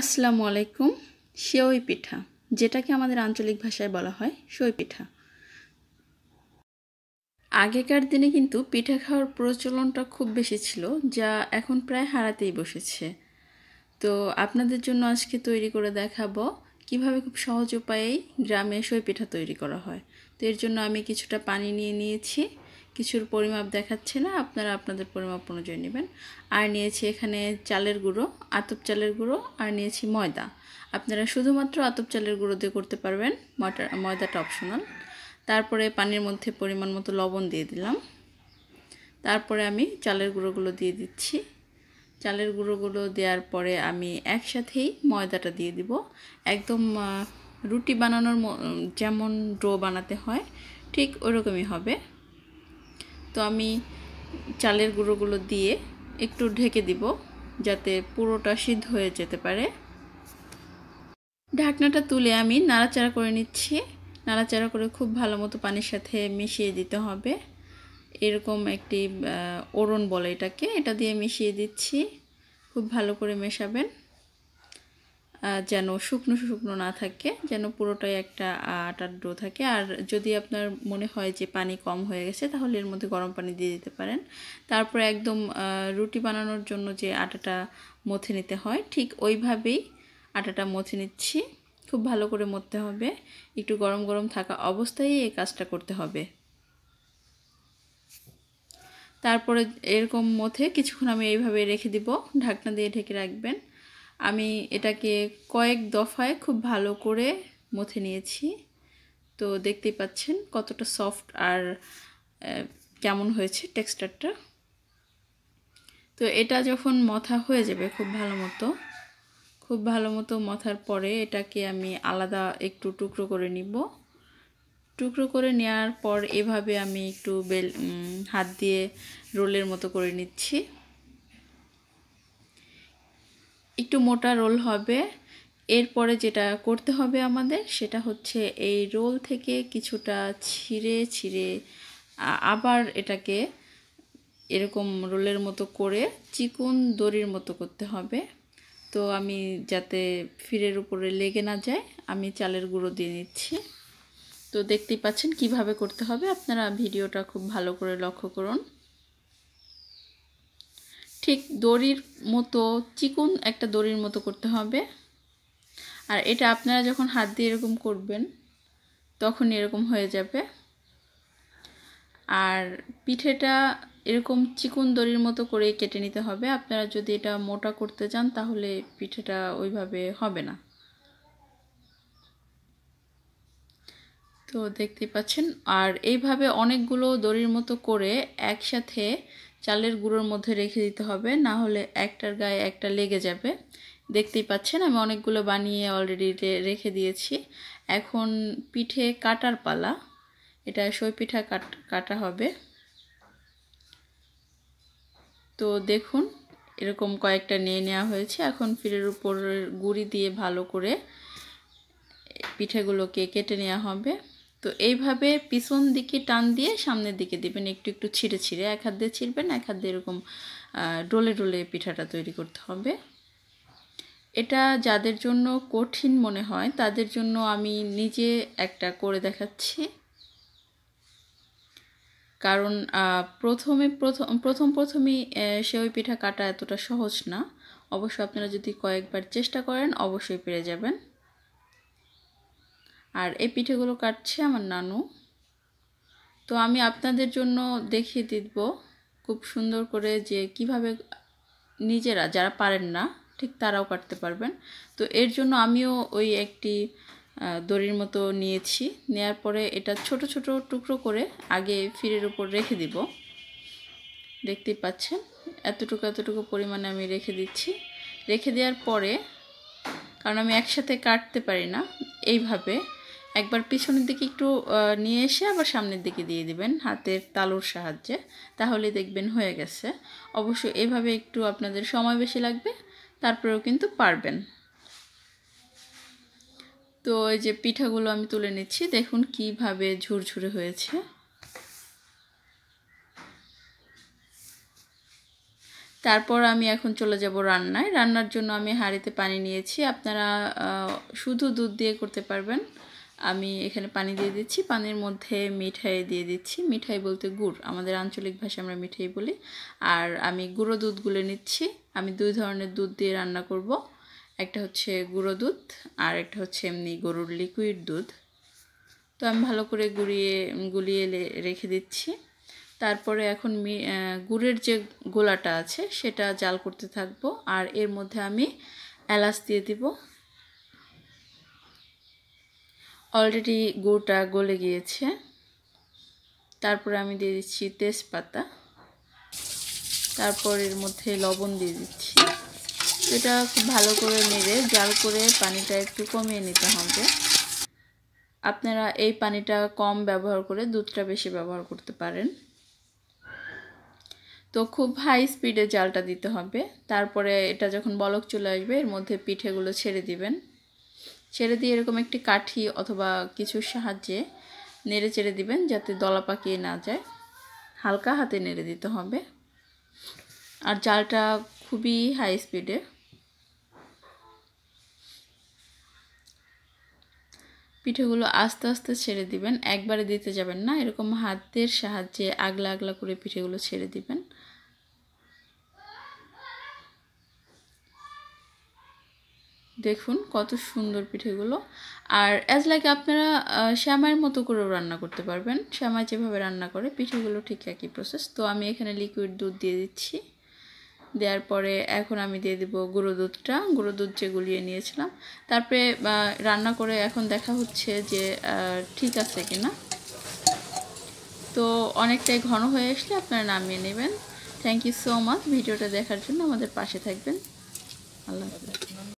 আসসালামু আলাইকুম সেওই পিঠা যেটাকে আমাদের আঞ্চলিক ভাষায় বলা হয় সই পিঠা আগেকার দিনে কিন্তু পিঠা খাওয়ার প্রচলনটা খুব বেশি ছিল যা এখন প্রায় হারাতেই বসেছে তো আপনাদের জন্য আজকে তৈরি করে দেখাবো কিভাবে খুব সহজ উপায়েই গ্রামে সই পিঠা তৈরি করা হয় তো এর জন্য আমি কিছুটা পানি নিয়ে নিয়েছি কিছুর পরিমাপ দেখাচ্ছে না আপনারা আপনাদের পরিমাপ অনুযায়ী নেবেন আর নিয়েছি এখানে চালের গুঁড়ো আতপ চালের গুঁড়ো আর নিয়েছি ময়দা আপনারা শুধুমাত্র আতপ চালের গুঁড়ো দিয়ে করতে পারবেন ময়টা ময়দাটা অপশনাল তারপরে পানির মধ্যে পরিমাণ মতো লবণ দিয়ে দিলাম তারপরে আমি চালের গুঁড়োগুলো দিয়ে দিচ্ছি চালের গুঁড়োগুলো দেওয়ার পরে আমি একসাথেই ময়দাটা দিয়ে দিব একদম রুটি বানানোর যেমন ড্রো বানাতে হয় ঠিক ওরকমই হবে তো আমি চালের গুঁড়োগুলো দিয়ে একটু ঢেকে দিব যাতে পুরোটা সিদ্ধ হয়ে যেতে পারে ঢাকনাটা তুলে আমি নাড়াচাড়া করে নিচ্ছি নাড়াচাড়া করে খুব ভালো মতো পানির সাথে মিশিয়ে দিতে হবে এরকম একটি ওরন বলে এটাকে এটা দিয়ে মিশিয়ে দিচ্ছি খুব ভালো করে মেশাবেন যেন শুকনো শুকনো না থাকে যেন পুরোটাই একটা আটার ডো থাকে আর যদি আপনার মনে হয় যে পানি কম হয়ে গেছে তাহলে এর মধ্যে গরম পানি দিয়ে দিতে পারেন তারপরে একদম রুটি বানানোর জন্য যে আটাটা মথে নিতে হয় ঠিক ওইভাবেই আটাটা মথে নিচ্ছি খুব ভালো করে মরতে হবে একটু গরম গরম থাকা অবস্থায় এই কাজটা করতে হবে তারপরে এরকম মথে কিছুক্ষণ আমি এইভাবে রেখে দিব ঢাকনা দিয়ে ঢেকে রাখবেন আমি এটাকে কয়েক দফায় খুব ভালো করে মথে নিয়েছি তো দেখতেই পাচ্ছেন কতটা সফট আর কেমন হয়েছে টেক্সচারটা তো এটা যখন মথা হয়ে যাবে খুব ভালো মতো খুব ভালো মতো মথার পরে এটাকে আমি আলাদা একটু টুকরো করে নিব টুকরো করে নেওয়ার পর এভাবে আমি একটু বেল হাত দিয়ে রোলের মতো করে নিচ্ছি একটু মোটা রোল হবে এরপরে যেটা করতে হবে আমাদের সেটা হচ্ছে এই রোল থেকে কিছুটা ছিঁড়ে ছিঁড়ে আবার এটাকে এরকম রোলের মতো করে চিকন দড়ির মতো করতে হবে তো আমি যাতে ফিরের উপরে লেগে না যায় আমি চালের গুঁড়ো দিয়ে নিচ্ছি তো দেখতেই পাচ্ছেন কিভাবে করতে হবে আপনারা ভিডিওটা খুব ভালো করে লক্ষ্য করুন ঠিক দড়ির মতো চিকুন একটা দড়ির মতো করতে হবে আর এটা আপনারা যখন হাত দিয়ে এরকম করবেন তখন এরকম হয়ে যাবে আর পিঠেটা এরকম চিকুন দড়ির মতো করে কেটে নিতে হবে আপনারা যদি এটা মোটা করতে চান তাহলে পিঠেটা ওইভাবে হবে না তো দেখতে পাচ্ছেন আর এইভাবে অনেকগুলো দড়ির মতো করে একসাথে চালের গুঁড়োর মধ্যে রেখে দিতে হবে না হলে একটার গায়ে একটা লেগে যাবে দেখতেই পাচ্ছেন আমি অনেকগুলো বানিয়ে অলরেডি রেখে দিয়েছি এখন পিঠে কাটার পালা এটা সই পিঠা কাটা হবে তো দেখুন এরকম কয়েকটা নিয়ে নেওয়া হয়েছে এখন পিঠের উপর গুড়ি দিয়ে ভালো করে পিঠেগুলোকে কেটে নেওয়া হবে তো এইভাবে পিছন দিকে টান দিয়ে সামনের দিকে দিবেন একটু একটু ছিঁড়ে ছিঁড়ে এক হাত দিয়ে ছিঁড়বেন এক হাত দিয়ে এরকম ডোলে ডোলে পিঠাটা তৈরি করতে হবে এটা যাদের জন্য কঠিন মনে হয় তাদের জন্য আমি নিজে একটা করে দেখাচ্ছি কারণ প্রথমে প্রথম প্রথম প্রথমেই ওই পিঠা কাটা এতটা সহজ না অবশ্য আপনারা যদি কয়েকবার চেষ্টা করেন অবশ্যই পেরে যাবেন আর এই পিঠেগুলো কাটছে আমার নানু তো আমি আপনাদের জন্য দেখিয়ে দিব খুব সুন্দর করে যে কিভাবে নিজেরা যারা পারেন না ঠিক তারাও কাটতে পারবেন তো এর জন্য আমিও ওই একটি দড়ির মতো নিয়েছি নেয়ার পরে এটা ছোট ছোট টুকরো করে আগে ফিরের উপর রেখে দিব দেখতেই পাচ্ছেন এতটুকু এতটুকু পরিমাণে আমি রেখে দিচ্ছি রেখে দেওয়ার পরে কারণ আমি একসাথে কাটতে পারি না এইভাবে একবার পিছনের দিকে একটু নিয়ে এসে আবার সামনের দিকে দিয়ে দিবেন হাতের তালুর সাহায্যে তাহলে দেখবেন হয়ে গেছে অবশ্য এভাবে একটু আপনাদের সময় বেশি লাগবে তারপরেও কিন্তু পারবেন তো এই যে পিঠাগুলো আমি তুলে নিচ্ছি দেখুন কিভাবে ঝুরঝুরে হয়েছে তারপর আমি এখন চলে যাব রান্নায় রান্নার জন্য আমি হাঁড়িতে পানি নিয়েছি আপনারা শুধু দুধ দিয়ে করতে পারবেন আমি এখানে পানি দিয়ে দিচ্ছি পানির মধ্যে মিঠাই দিয়ে দিচ্ছি মিঠাই বলতে গুড় আমাদের আঞ্চলিক ভাষায় আমরা মিঠাই বলি আর আমি গুঁড়ো দুধ গুলে নিচ্ছি আমি দুই ধরনের দুধ দিয়ে রান্না করব একটা হচ্ছে গুঁড়ো দুধ আর একটা হচ্ছে এমনি গরুর লিকুইড দুধ তো আমি ভালো করে গুড়িয়ে গুলিয়ে রেখে দিচ্ছি তারপরে এখন মি গুড়ের যে গোলাটা আছে সেটা জাল করতে থাকবো আর এর মধ্যে আমি এলাচ দিয়ে দিব অলরেডি গোটা গলে গিয়েছে তারপরে আমি দিয়ে দিচ্ছি তেজপাতা তারপর এর মধ্যে লবণ দিয়ে দিচ্ছি এটা খুব ভালো করে নেড়ে জাল করে পানিটা একটু কমিয়ে নিতে হবে আপনারা এই পানিটা কম ব্যবহার করে দুধটা বেশি ব্যবহার করতে পারেন তো খুব হাই স্পিডে জালটা দিতে হবে তারপরে এটা যখন বলক চলে আসবে এর মধ্যে পিঠেগুলো ছেড়ে দিবেন ছেড়ে দিয়ে এরকম একটি কাঠি অথবা কিছুর সাহায্যে নেড়ে চেড়ে দিবেন যাতে দলা পাকিয়ে না যায় হালকা হাতে নেড়ে দিতে হবে আর জালটা খুবই হাই স্পিডে পিঠেগুলো আস্তে আস্তে ছেড়ে দিবেন একবারে দিতে যাবেন না এরকম হাতের সাহায্যে আগলা আগলা করে পিঠেগুলো ছেড়ে দিবেন দেখুন কত সুন্দর পিঠেগুলো আর অ্যাজ লাইক আপনারা শ্যামাইয়ের মতো করেও রান্না করতে পারবেন শ্যামাই যেভাবে রান্না করে পিঠেগুলো ঠিক একই প্রসেস তো আমি এখানে লিকুইড দুধ দিয়ে দিচ্ছি দেওয়ার পরে এখন আমি দিয়ে দেবো গুঁড়ো দুধটা গুঁড়ো দুধ যে গুলিয়ে নিয়েছিলাম তারপরে রান্না করে এখন দেখা হচ্ছে যে ঠিক আছে কিনা তো অনেকটাই ঘন হয়ে আসলে আপনারা নামিয়ে নেবেন থ্যাংক ইউ সো মাচ ভিডিওটা দেখার জন্য আমাদের পাশে থাকবেন আল্লাহ হাফিজ